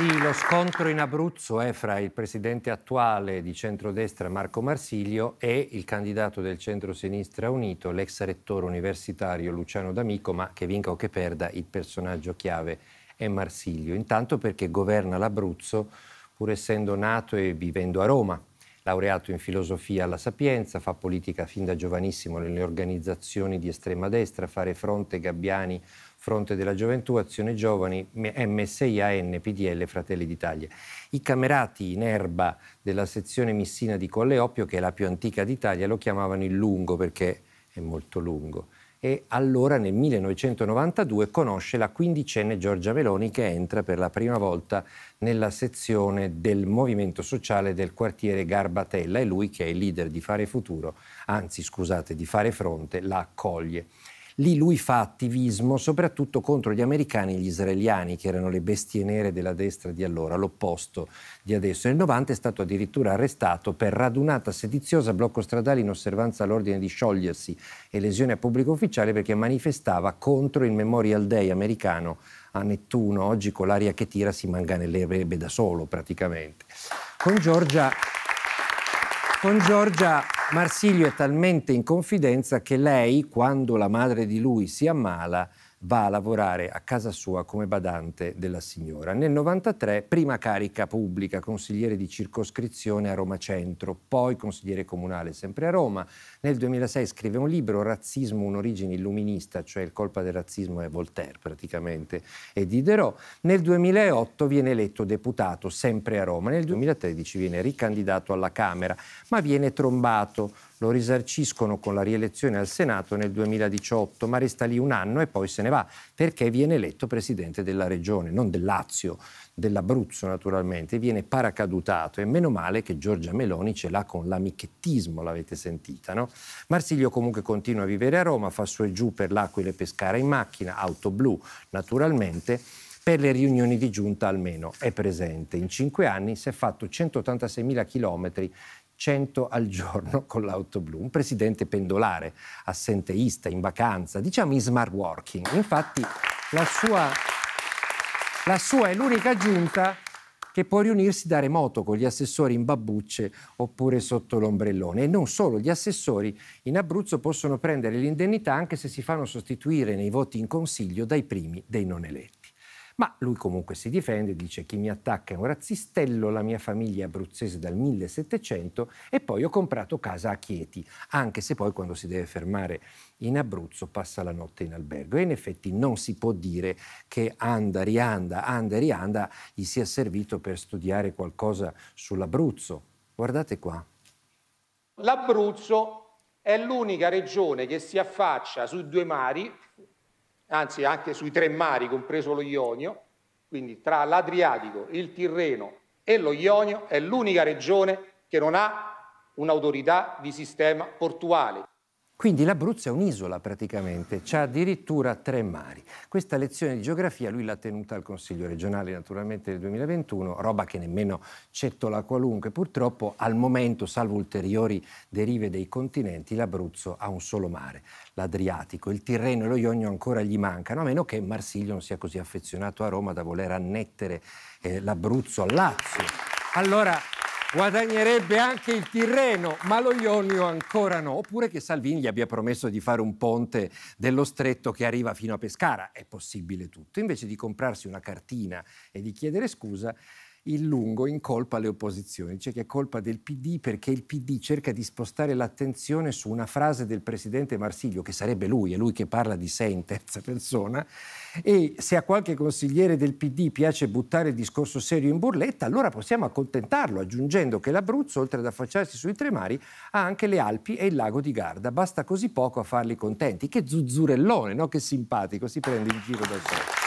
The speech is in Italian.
Sì, lo scontro in Abruzzo è fra il presidente attuale di centrodestra Marco Marsilio e il candidato del centro-sinistra unito, l'ex rettore universitario Luciano D'Amico, ma che vinca o che perda il personaggio chiave è Marsilio. Intanto perché governa l'Abruzzo pur essendo nato e vivendo a Roma. Laureato in filosofia alla Sapienza, fa politica fin da giovanissimo nelle organizzazioni di estrema destra, fare fronte Gabbiani Fronte della Gioventù, Azione Giovani, MSIAN, PDL, Fratelli d'Italia. I camerati in erba della sezione missina di Colle Oppio, che è la più antica d'Italia, lo chiamavano il lungo perché è molto lungo e allora nel 1992 conosce la quindicenne Giorgia Meloni che entra per la prima volta nella sezione del movimento sociale del quartiere Garbatella e lui che è il leader di Fare Futuro, anzi scusate, di Fare Fronte, la accoglie. Lì lui fa attivismo soprattutto contro gli americani e gli israeliani, che erano le bestie nere della destra di allora, l'opposto di adesso. Nel 90 è stato addirittura arrestato per radunata sediziosa, blocco stradale in osservanza all'ordine di sciogliersi e lesione a pubblico ufficiale perché manifestava contro il Memorial Day americano a Nettuno. Oggi con l'aria che tira si manganellerebbe da solo praticamente. Con Giorgia con Giorgia Marsilio è talmente in confidenza che lei, quando la madre di lui si ammala, va a lavorare a casa sua come badante della signora. Nel 1993 prima carica pubblica, consigliere di circoscrizione a Roma Centro, poi consigliere comunale sempre a Roma. Nel 2006 scrive un libro, Razzismo, un'origine illuminista, cioè il colpa del razzismo è Voltaire praticamente, e Diderot. Nel 2008 viene eletto deputato sempre a Roma. Nel 2013 viene ricandidato alla Camera, ma viene trombato lo risarciscono con la rielezione al Senato nel 2018, ma resta lì un anno e poi se ne va, perché viene eletto presidente della regione, non del Lazio, dell'Abruzzo naturalmente, viene paracadutato e meno male che Giorgia Meloni ce l'ha con l'amichettismo, l'avete sentita, no? Marsiglio comunque continua a vivere a Roma, fa su e giù per l'Aquila e Pescara in macchina, auto blu naturalmente, per le riunioni di giunta almeno è presente. In cinque anni si è fatto 186.000 chilometri 100 al giorno con l'auto blu, un presidente pendolare, assenteista, in vacanza, diciamo in smart working. Infatti la sua, la sua è l'unica giunta che può riunirsi da remoto con gli assessori in babbucce oppure sotto l'ombrellone. E non solo, gli assessori in Abruzzo possono prendere l'indennità anche se si fanno sostituire nei voti in consiglio dai primi dei non eletti. Ma lui comunque si difende, dice chi mi attacca è un razzistello, la mia famiglia è abruzzese dal 1700 e poi ho comprato casa a Chieti, anche se poi quando si deve fermare in Abruzzo passa la notte in albergo e in effetti non si può dire che anda, rianda, anda, rianda gli sia servito per studiare qualcosa sull'Abruzzo. Guardate qua. L'Abruzzo è l'unica regione che si affaccia su due mari anzi anche sui tre mari, compreso lo Ionio, quindi tra l'Adriatico, il Tirreno e lo Ionio, è l'unica regione che non ha un'autorità di sistema portuale. Quindi l'Abruzzo è un'isola praticamente, ha addirittura tre mari. Questa lezione di geografia lui l'ha tenuta al Consiglio regionale naturalmente del 2021, roba che nemmeno cettola qualunque. Purtroppo al momento, salvo ulteriori derive dei continenti, l'Abruzzo ha un solo mare, l'Adriatico. Il Tirreno e lo Ionio ancora gli mancano, a meno che Marsiglio non sia così affezionato a Roma da voler annettere eh, l'Abruzzo al Lazio. Allora, Guadagnerebbe anche il Tirreno, ma lo Ionio ancora no. Oppure che Salvini gli abbia promesso di fare un ponte dello stretto che arriva fino a Pescara. È possibile tutto. Invece di comprarsi una cartina e di chiedere scusa, il lungo incolpa le opposizioni, dice che è colpa del PD perché il PD cerca di spostare l'attenzione su una frase del presidente Marsiglio, che sarebbe lui, è lui che parla di sé in terza persona, e se a qualche consigliere del PD piace buttare il discorso serio in burletta, allora possiamo accontentarlo aggiungendo che l'Abruzzo, oltre ad affacciarsi sui tre mari, ha anche le Alpi e il lago di Garda, basta così poco a farli contenti, che zuzzurellone, no? che simpatico, si prende in giro da sé.